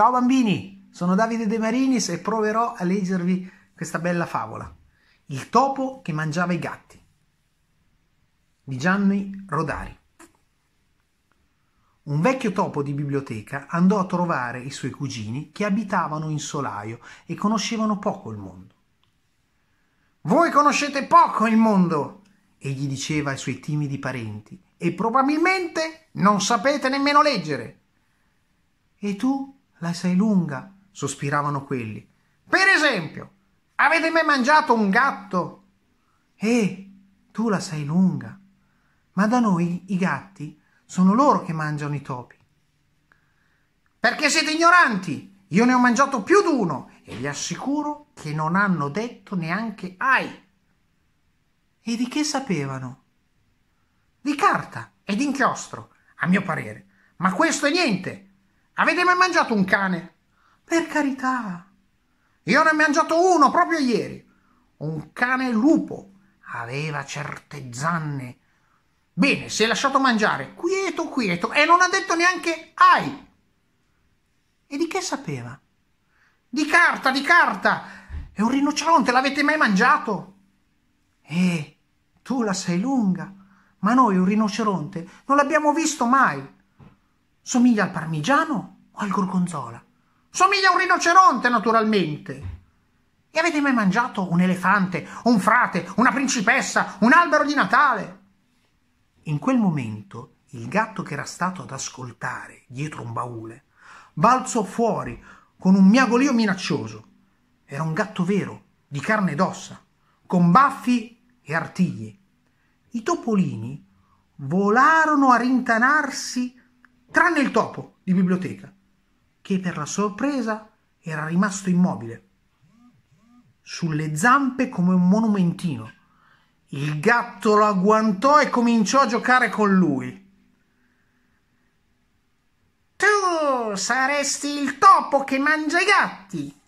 Ciao bambini, sono Davide De Marinis e proverò a leggervi questa bella favola. Il topo che mangiava i gatti di Gianni Rodari. Un vecchio topo di biblioteca andò a trovare i suoi cugini che abitavano in solaio e conoscevano poco il mondo. Voi conoscete poco il mondo, egli diceva ai suoi timidi parenti, e probabilmente non sapete nemmeno leggere. E tu, la sei lunga, sospiravano quelli. Per esempio, avete mai mangiato un gatto? Eh, tu la sei lunga. Ma da noi i gatti sono loro che mangiano i topi. Perché siete ignoranti? Io ne ho mangiato più di uno e vi assicuro che non hanno detto neanche ai. E di che sapevano? Di carta e d'inchiostro, a mio parere. Ma questo è niente. Avete mai mangiato un cane? Per carità! Io ne ho mangiato uno proprio ieri. Un cane lupo. Aveva certe zanne. Bene, si è lasciato mangiare, quieto, quieto, e non ha detto neanche ai. E di che sapeva? Di carta, di carta! È un rinoceronte, l'avete mai mangiato? Eh, tu la sei lunga, ma noi un rinoceronte non l'abbiamo visto mai. Somiglia al parmigiano o al gorgonzola? Somiglia a un rinoceronte, naturalmente. E avete mai mangiato un elefante, un frate, una principessa, un albero di Natale? In quel momento il gatto che era stato ad ascoltare dietro un baule balzò fuori con un miagolio minaccioso. Era un gatto vero, di carne ed ossa, con baffi e artigli. I topolini volarono a rintanarsi tranne il topo di biblioteca, che per la sorpresa era rimasto immobile, sulle zampe come un monumentino. Il gatto lo agguantò e cominciò a giocare con lui. Tu saresti il topo che mangia i gatti.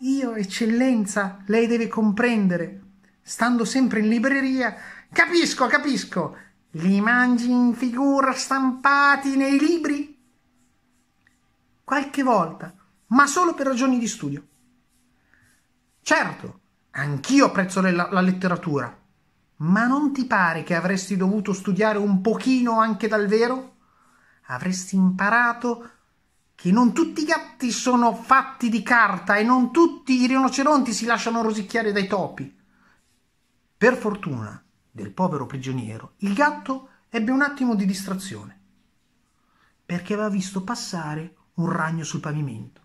Io, eccellenza, lei deve comprendere. Stando sempre in libreria, capisco, capisco, li mangi in figura stampati nei libri? Qualche volta, ma solo per ragioni di studio. Certo, anch'io apprezzo la, la letteratura, ma non ti pare che avresti dovuto studiare un pochino anche dal vero? Avresti imparato che non tutti i gatti sono fatti di carta e non tutti i rinoceronti si lasciano rosicchiare dai topi. Per fortuna, del povero prigioniero, il gatto ebbe un attimo di distrazione, perché aveva visto passare un ragno sul pavimento.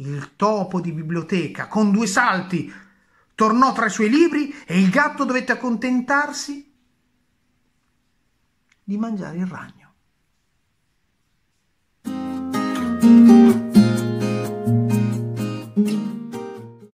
Il topo di biblioteca, con due salti, tornò tra i suoi libri e il gatto dovette accontentarsi di mangiare il ragno.